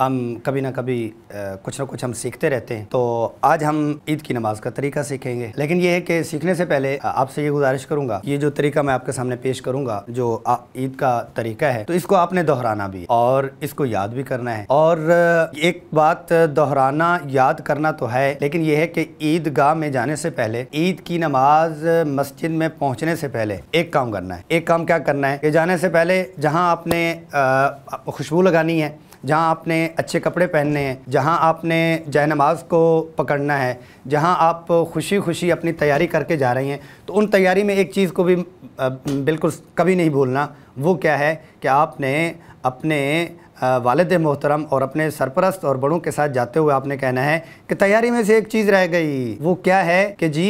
हम कभी ना कभी कुछ ना कुछ हम सीखते रहते हैं तो आज हम ईद की नमाज का तरीका सीखेंगे लेकिन ये है कि सीखने से पहले आपसे ये गुजारिश करूंगा ये जो तरीका मैं आपके सामने पेश करूंगा जो ईद का तरीका है तो इसको आपने दोहराना भी और इसको याद भी करना है और एक बात दोहराना याद करना तो है लेकिन यह है कि ईदगाह में जाने से पहले ईद की नमाज मस्जिद में पहुंचने से पहले एक काम करना है एक काम क्या करना है कि जाने से पहले जहाँ आपने खुशबू लगानी है जहाँ आपने अच्छे कपड़े पहनने हैं जहाँ आपने नमाज़ को पकड़ना है जहाँ आप खुशी खुशी अपनी तैयारी करके जा रही हैं तो उन तैयारी में एक चीज़ को भी बिल्कुल कभी नहीं भूलना वो क्या है कि आपने अपने वालद मोहतरम और अपने सरपरस्त और बड़ों के साथ जाते हुए आपने कहना है कि तैयारी में से एक चीज़ रह गई वो क्या है कि जी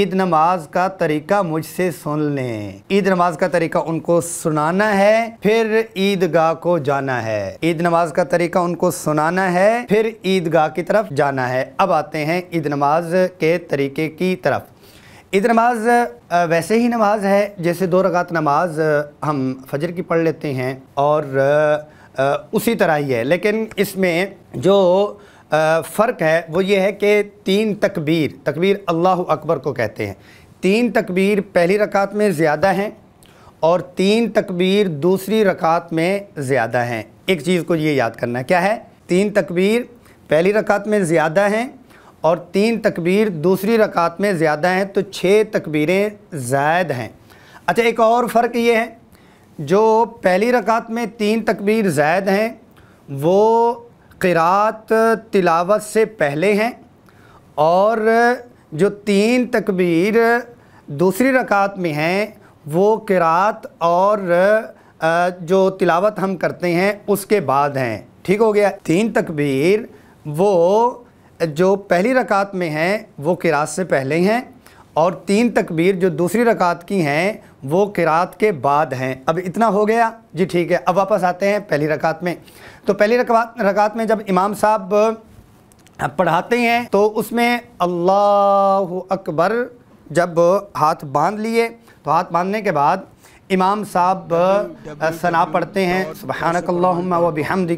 ईद नमाज का तरीका मुझसे सुन लें ईद नमाज का तरीका उनको सुनाना है फिर ईदगाह को जाना है ईद नमाज का तरीका उनको सुनाना है फिर ईदगाह की तरफ जाना है अब आते हैं ईद नमाज के तरीके की तरफ ईद नमाज वैसे ही नमाज है जैसे दो रगात नमाज हम फजर की पढ़ लेते हैं और उसी तरह ही है लेकिन इसमें जो फ़र्क है वो ये है कि तीन तकबीर तकबीर अल्लाह अकबर को कहते हैं तीन तकबीर पहली रकात में ज़्यादा हैं और तीन तकबीर दूसरी रकात में ज़्यादा हैं एक चीज़ को ये याद करना क्या है तीन तकबीर पहली रकात में ज़्यादा हैं और तीन तकबीर दूसरी रकात में ज़्यादा हैं तो छः तकबीरें जायद हैं अच्छा एक और फ़र्क ये है जो पहली रकात में तीन तकबीर ज़ायद हैं वो क़रात तिलावत से पहले हैं और जो तीन तकबीर दूसरी रकात में हैं वो क़रात और जो तिलावत हम करते हैं उसके बाद हैं ठीक हो गया तीन तकबीर वो जो पहली रकात में हैं वो किरात से पहले हैं और तीन तकबीर जो दूसरी रकात की हैं वो किरात के बाद हैं अब इतना हो गया जी ठीक है अब वापस आते हैं पहली रकात में तो पहली रकात में जब इमाम साहब पढ़ाते हैं तो उसमें अल्लाह अकबर जब हाथ बांध लिए तो हाथ बांधने के बाद इमाम साहब सना पढ़ते हैं सुबहानकल्ला व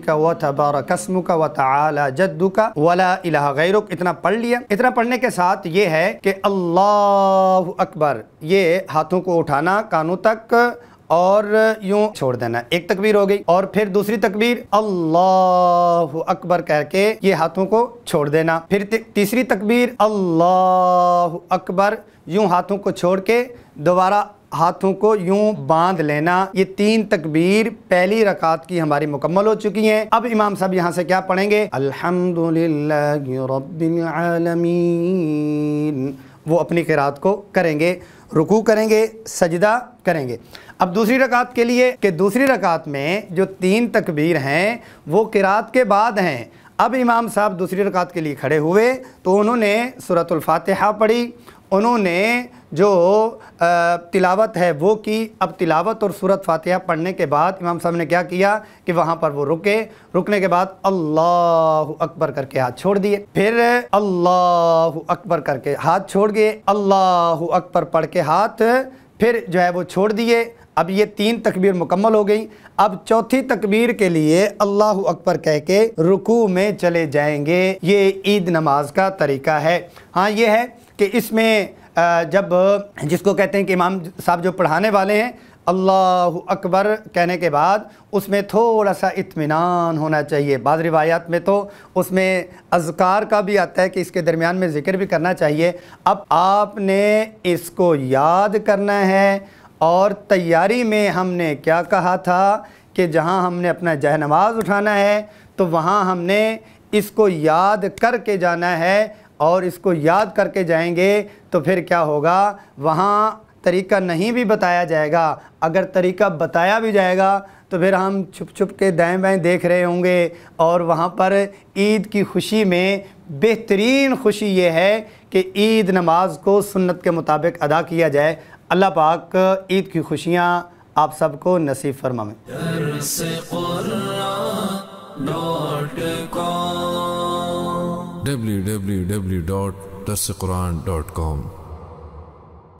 का व जद्दू का वला गैरुक इतना पढ़ लिया इतना पढ़ने के साथ ये है कि अल्लाह अकबर ये हाथों को उठाना कानों तक और यूं छोड़ देना एक तकबीर हो गई और फिर दूसरी तकबीर अल्लाह अकबर कह के ये हाथों को छोड़ देना फिर तीसरी तकबीर अल्लाह अकबर यूं हाथों को छोड़ के दोबारा हाथों को यूं बांध लेना ये तीन तकबीर पहली रकात की हमारी मुकम्मल हो चुकी हैं अब इमाम साहब यहाँ से क्या पढ़ेंगे अल्हम्दुलिल्लाह वो अपनी किरात को करेंगे रुकू करेंगे सजदा करेंगे अब दूसरी रकात के लिए कि दूसरी रकात में जो तीन तकबीर हैं वो किरात के बाद हैं अब इमाम साहब दूसरी रकात के लिए खड़े हुए तो उन्होंने सूरतुल्फातहा पढ़ी उन्होंने जो तिलावत है वो की अब तिलावत और सूरत फातिहा पढ़ने के बाद इमाम साहब ने क्या किया कि वहाँ पर वो रुके रुकने के बाद अल्लाह अकबर करके हाथ छोड़ दिए फिर अल्लाह अकबर करके हाथ छोड़ गए अल्लाह अकबर पढ़ के हाथ फिर जो है वो छोड़ दिए अब ये तीन तकबीर मुकम्मल हो गई अब चौथी तकबीर के लिए अल्लाह अकबर कह के रुकू में चले जाएंगे ये ईद नमाज का तरीका है हाँ ये है कि इसमें जब जिसको कहते हैं कि इमाम साहब जो पढ़ाने वाले हैं अल्लाह अकबर कहने के बाद उसमें थोड़ा सा इत्मीनान होना चाहिए बाद रिवायात में तो उसमें अजकार का भी आता है कि इसके दरमियान में ज़िक्र भी करना चाहिए अब आपने इसको याद करना है और तैयारी में हमने क्या कहा था कि जहाँ हमने अपना नमाज़ उठाना है तो वहाँ हमने इसको याद करके जाना है और इसको याद करके जाएंगे तो फिर क्या होगा वहाँ तरीका नहीं भी बताया जाएगा अगर तरीका बताया भी जाएगा तो फिर हम छुप छुप के दाएँ बाएँ देख रहे होंगे और वहाँ पर ईद की खुशी में बेहतरीन खुशी ये है कि ईद नमाज को सुन्नत के मुताबिक अदा किया जाए अल्लाह पाक ईद की खुशियाँ आप सबको नसीब फरमाएं। www.dasquran.com